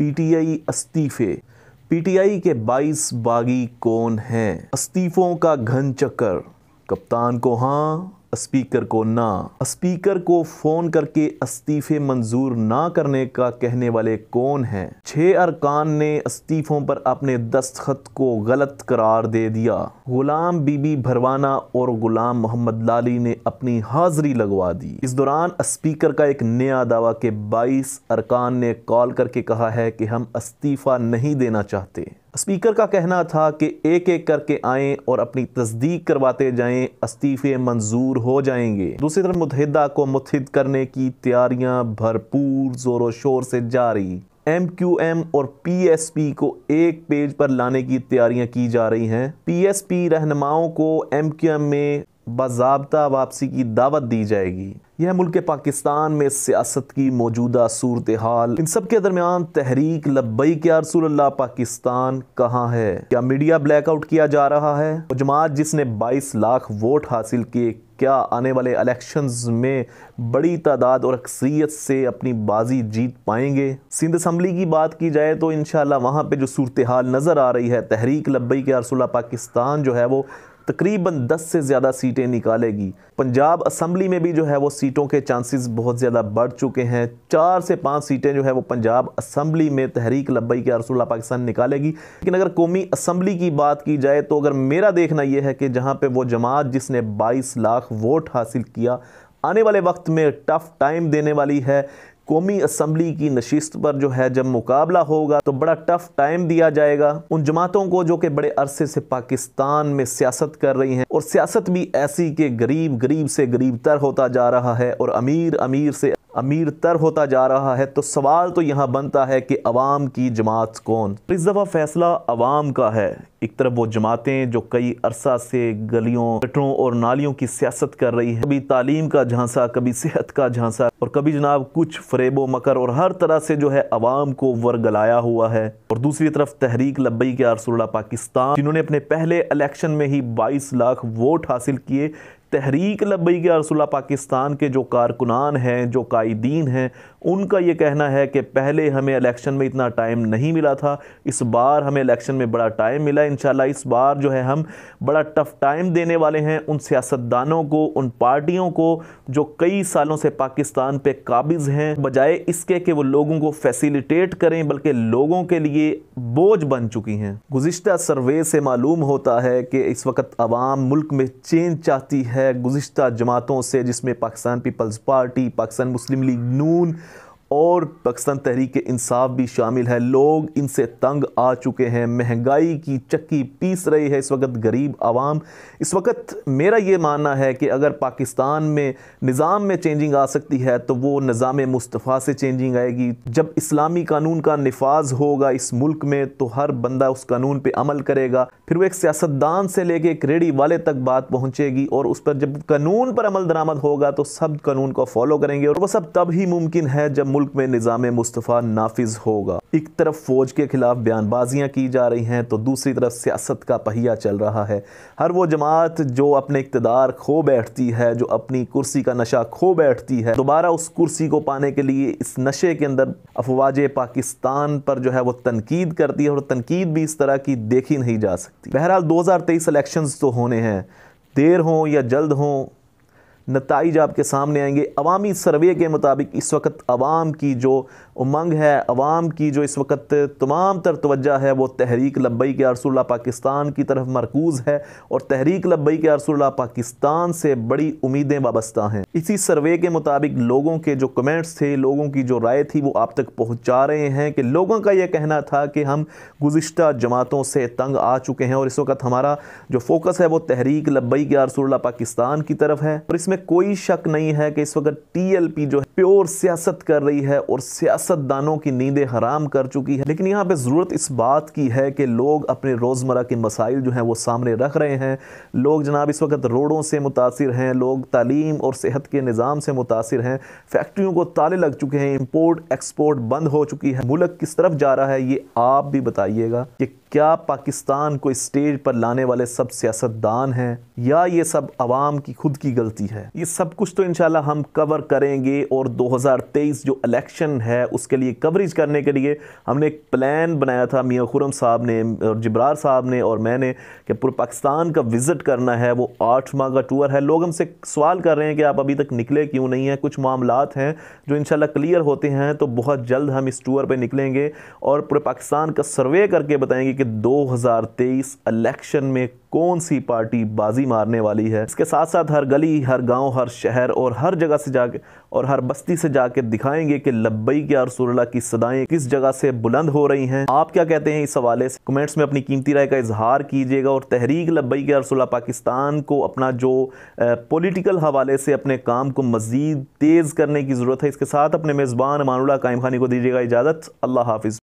PTI इस्तीफे PTI के 22 बागी कौन हैं इस्तीफों का घन चक्कर कप्तान को हाँ स्पीकर को ना स्पीकर को फ़ोन करके इस्तीफ़े मंजूर ना करने का कहने वाले कौन हैं छह अरकान ने इस्तीफ़ों पर अपने दस्तखत को गलत करार दे दिया गुलाम बीबी भरवाना और गुलाम मोहम्मद लाली ने अपनी हाजिरी लगवा दी इस दौरान स्पीकर का एक नया दावा के बाईस अरकान ने कॉल करके कहा है कि हम इस्तीफ़ा नहीं देना चाहते स्पीकर का कहना था कि एक एक करके आए और अपनी तस्दीक करवाते जाएं इस्तीफ़े मंजूर हो जाएंगे दूसरी तरफ मुतहदा को मुतहद करने की तैयारियां भरपूर ज़ोर शोर से जारी एम क्यू एम और पी एस पी को एक पेज पर लाने की तैयारियां की जा रही हैं पी एस पी रहनुमाओं को एम क्यू एम में बाबा वापसी की दावत दी जाएगी यह मुल्क पाकिस्तान में सियासत की मौजूदा सूरत हाल इन सब के दरमियान तहरीक लबई के अरसूल अल्लाह पाकिस्तान कहाँ है क्या मीडिया ब्लैकआउट किया जा रहा है जमात जिसने 22 लाख वोट हासिल किए क्या आने वाले इलेक्शन में बड़ी तादाद और अक्सरियत से अपनी बाजी जीत पाएंगे सिंध असम्बली की बात की जाए तो इन वहाँ पर जो सूरत हाल नज़र आ रही है तहरीक लबई के रसुल्ला पाकिस्तान जो है वो तकरीबन 10 से ज़्यादा सीटें निकालेगी पंजाब असम्बली में भी जो है वो सीटों के चांसेस बहुत ज़्यादा बढ़ चुके हैं चार से पाँच सीटें जो है वो पंजाब असम्बली में तहरीक लब्बई के अरसुल्ला पाकिस्तान निकालेगी लेकिन अगर कौमी असम्बली की बात की जाए तो अगर मेरा देखना यह है कि जहाँ पर वो जमात जिसने बाईस लाख वोट हासिल किया आने वाले वक्त में टफ टाइम देने वाली है कौमी असम्बली की नशिस्त पर जो है जब मुकाबला होगा तो बड़ा टफ टाइम दिया जाएगा उन जमातों को जो कि बड़े अरसे से पाकिस्तान में सियासत कर रही हैं और सियासत भी ऐसी कि गरीब गरीब से गरीब तर होता जा रहा है और अमीर अमीर से अमीर तर होता जा रहा है तो सवाल तो यहाँ बनता है कि अवाम की जमात कौन इस दफ़ा फैसला अवाम का है एक तरफ वो जमातें जो कई अरसा से गलियों गटरों और नालियों की सियासत कर रही है कभी तालीम का झांसा कभी सेहत का झांसा और कभी जनाब कुछ फरेबो मकर और हर तरह से जो है अवाम को गलाया हुआ है और दूसरी तरफ तहरीक लब्बई के आरसुल्ला पाकिस्तान जिन्होंने अपने पहले इलेक्शन में ही बाईस लाख वोट हासिल किए तहरीक लबई के अरसुल्ला पाकिस्तान के जो कारकुनान हैं जो कायदीन हैं उनका ये कहना है कि पहले हमें इलेक्शन में इतना टाइम नहीं मिला था इस बार हमें इलेक्शन में बड़ा टाइम मिला इन इस बार जो है हम बड़ा टफ टाइम देने वाले हैं उन सियासतदानों को उन पार्टियों को जो कई सालों से पाकिस्तान पे काबिज हैं बजाय इसके कि वो लोगों को फैसिलिटेट करें बल्कि लोगों के लिए बोझ बन चुकी हैं गुज्त सर्वे से मालूम होता है कि इस वक्त आवाम मुल्क में चेंज चाहती है गुज्त जमातों से जिसमें Pakistan Peoples Party Pakistan Muslim League Noon और पाकिस्तान तहरीक इंसाफ भी शामिल है लोग इनसे तंग आ चुके हैं महंगाई की चक्की पीस रही है इस वक्त गरीब आवाम इस वक्त मेरा ये मानना है कि अगर पाकिस्तान में निज़ाम में चेंजिंग आ सकती है तो वो निज़ाम मुस्तफ़ा से चेंजिंग आएगी जब इस्लामी कानून का नफाज होगा इस मुल्क में तो हर बंदा उस कानून पर अमल करेगा फिर वो एक सियासतदान से लेके एक रेडी वाले तक बात पहुँचेगी और उस पर जब कानून पर अमल दरामद होगा तो सब कानून को फॉलो करेंगे और वह सब तब ही मुमकिन है जब मुल्क में निज़ाम मुस्तफ़ा नाफिज होगा एक तरफ फौज के खिलाफ बयानबाजियाँ की जा रही हैं तो दूसरी तरफ सियासत का पहिया चल रहा है हर वो जमात जो अपने इकतदार खो बैठती है जो अपनी कुर्सी का नशा खो बैठती है दोबारा उस कुर्सी को पाने के लिए इस नशे के अंदर अफवाज पाकिस्तान पर जो है वो तनकीद करती है और तनकीद भी इस तरह की देखी नहीं जा सकती बहरहाल दो हज़ार तेईस इलेक्शन तो होने हैं देर हों या जल्द हों नतज आपके सामने आएंगे अवामी सर्वे के मुताबिक इस वक्त अवाम की जो उमंग है अवाम की जो इस वक्त तमाम तर तवज्जा है वो तहरीक लब्बई के अरसुल्ला पाकिस्तान की तरफ मरकूज़ है और तहरीक लब्बई के अरसुल्ला पाकिस्तान से बड़ी उम्मीदें वाबस्ता हैं इसी सर्वे के मुताबिक लोगों के जो कमेंट्स थे लोगों की जो राय थी वो आप तक पहुँचा रहे हैं कि लोगों का यह कहना था कि हम गुज्त जमातों से तंग आ चुके हैं और इस वक्त हमारा जो फोकस है वो तहरीक लब्बई के अरसुल्ला पाकिस्तान की तरफ है और इसमें कोई शक नहीं है कि इस वक्त टीएलपी जो है प्योर सियासत कर रही है और सियासतदानों की नींदें हराम कर चुकी है लेकिन यहाँ पे ज़रूरत इस बात की है कि लोग अपने रोज़मर्रा के मसाइल जो हैं वो सामने रख रहे हैं लोग जनाब इस वक्त रोडों से मुतासर हैं लोग तालीम और सेहत के निज़ाम से मुतासर हैं फैक्ट्रियों को ताले लग चुके हैं इम्पोर्ट एक्सपोर्ट बंद हो चुकी है मुल्क किस तरफ जा रहा है ये आप भी बताइएगा कि क्या पाकिस्तान को स्टेज पर लाने वाले सब सियासतदान हैं या ये सब आवाम की खुद की गलती है ये सब कुछ तो इनशाला हम कवर करेंगे और 2023 जो इलेक्शन है उसके लिए कवरेज करने के लिए हमने एक प्लान बनाया था मियाँ खुरम साहब ने और जबरार साहब ने और मैंने कि पूरे पाकिस्तान का विज़िट करना है वो आठ माह का टूर है लोग हमसे सवाल कर रहे हैं कि आप अभी तक निकले क्यों नहीं हैं कुछ मामला हैं जो इनशाला क्लियर होते हैं तो बहुत जल्द हम इस टूर पर निकलेंगे और पूरे पाकिस्तान का सर्वे करके बताएंगे कि तेईस इलेक्शन में कौन सी पार्टी बाजी मारने वाली है इसके साथ साथ हर गली हर गांव, हर शहर और हर जगह से जाके और हर बस्ती से जाके दिखाएंगे कि लब्बई के अरसुल्ला की सदाएं किस जगह से बुलंद हो रही हैं आप क्या कहते हैं इस हवाले से कमेंट्स में अपनी कीमती राय का इजहार कीजिएगा और तहरीक लब्बई के अरसुल्ला पाकिस्तान को अपना जो पोलिटिकल हवाले से अपने काम को मज़ीद तेज़ करने की ज़रूरत है इसके साथ अपने मेज़बान अमानुल्ला कायम खानी को दीजिएगा इजाज़त अल्लाह हाफिज़